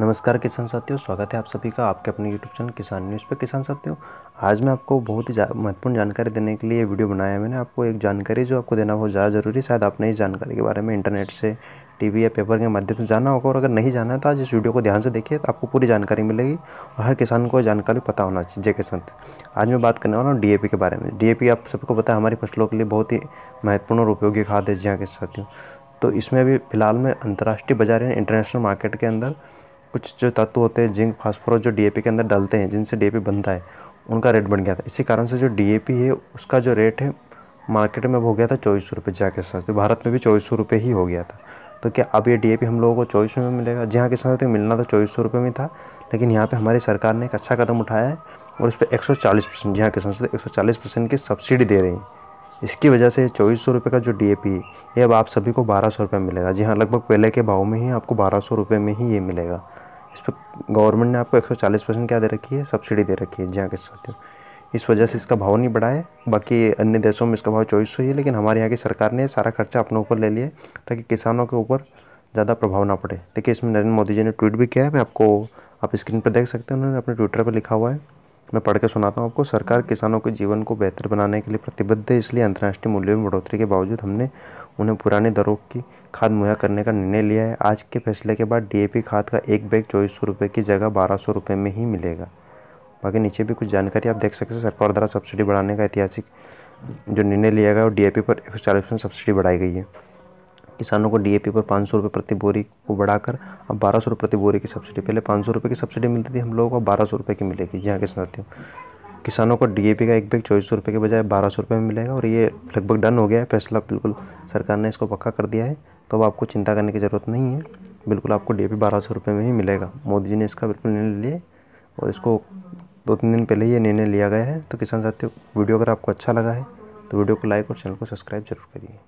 नमस्कार किसान साथियों स्वागत है आप सभी का आपके अपने यूट्यूब चैनल किसान न्यूज़ पर किसान साथियों आज मैं आपको बहुत ही जा, महत्वपूर्ण जानकारी देने के लिए वीडियो बनाया है मैंने आपको एक जानकारी जो आपको देना बहुत ज़्यादा ज़रूरी है शायद आपने इस जानकारी के बारे में इंटरनेट से टीवी या पेपर के माध्यम से जाना होगा और अगर नहीं जाना है तो आज इस वीडियो को ध्यान से देखिए तो आपको पूरी जानकारी मिलेगी और हर किसान को जानकारी पता होना चाहिए जय किसान आज मैं बात करने वाला हूँ डीएपी के बारे में डीएपी आप सबको पता है हमारी फसलों के लिए बहुत ही महत्वपूर्ण और उपयोगी खाद है जी हाँ के साथियों तो इसमें अभी फिलहाल में अंतर्राष्ट्रीय बाजार या इंटरनेशनल मार्केट के अंदर कुछ जो तत्व होते हैं जिंक फास्फोरस जो डीएपी के अंदर डालते हैं जिनसे डीएपी बनता है उनका रेट बन गया था इसी कारण से जो डीएपी है उसका जो रेट है मार्केट में हो गया था चौबीस सौ रुपये जाके साथ तो भारत में भी चौबीस सौ रुपये ही हो गया था तो क्या अब ये डी हम लोगों को चौबीस में मिलेगा जहाँ के साथ तो मिलना तो चौबीस सौ रुपये में था लेकिन यहाँ पर हमारी सरकार ने एक अच्छा कदम उठाया है और उस पर एक सौ चालीस परसेंट जी हाँ, तो एक सौ चालीस परसेंट की सब्सिडी दे रही है इसकी वजह से चौबीस सौ रुपये का जो डी है ये अब आप सभी को बारह सौ रुपये मिलेगा जी हाँ लगभग पहले के भाव में ही आपको बारह सौ रुपये में ही ये मिलेगा इस पर गवर्नमेंट ने आपको 140 परसेंट क्या दे रखी है सब्सिडी दे रखी है जी हाँ किसान हो इस वजह से इसका भाव नहीं बढ़ा है बाकी अन्य देशों में इसका भाव चौबीस ही है लेकिन हमारे यहाँ की सरकार ने सारा खर्चा अपने ऊपर ले लिया ताकि किसानों के ऊपर ज़्यादा प्रभाव ना पड़े देखिए इसमें नरेंद्र मोदी जी ने ट्वीट भी किया है मैं आपको आप स्क्रीन पर देख सकते हैं उन्होंने अपने ट्विटर पर लिखा हुआ है मैं पढ़ के सुनाता हूँ आपको सरकार किसानों के जीवन को बेहतर बनाने के लिए प्रतिबद्ध है इसलिए अंतर्राष्ट्रीय मूल्यों में बढ़ोतरी के बावजूद हमने उन्हें पुराने दरों की खाद मुहैया करने का निर्णय लिया है आज के फैसले के बाद डीएपी खाद का एक बैग चौबीस सौ रुपये की जगह बारह सौ रुपये में ही मिलेगा बाकी नीचे भी कुछ जानकारी आप देख सकते हैं सरकार द्वारा सब्सिडी बढ़ाने का ऐतिहासिक जो निर्णय लिया गया और डीएपी पर एक सब्सिडी बढ़ाई गई है किसानों को डीएपी पर पाँच सौ रुपये प्रति बोरी को बढ़ाकर अब बारह सौ रुपये प्रति बोरी की सब्सिडी पहले पाँच सौ रुपये की सब्सिडी मिलती थी हम लोगों को बारह सौ रुपये की मिलेगी जी हाँ के साथियों किसानों को डीएपी का एक बैग चौबीस सौ रुपये के बजाय बारह सौ रुपये में मिलेगा और ये लगभग डन हो गया है फैसला बिल्कुल सरकार ने इसको पक्का कर दिया है तो अब आपको चिंता करने की ज़रूरत नहीं है बिल्कुल आपको डी ए बारह सौ रुपये में ही मिलेगा मोदी जी ने इसका बिल्कुल निर्णय लिया और इसको दो तीन दिन पहले ये निर्णय लिया गया है तो किसान साथियों वीडियो अगर आपको अच्छा लगा है तो वीडियो को लाइक और चैनल को सब्सक्राइब जरूर करिए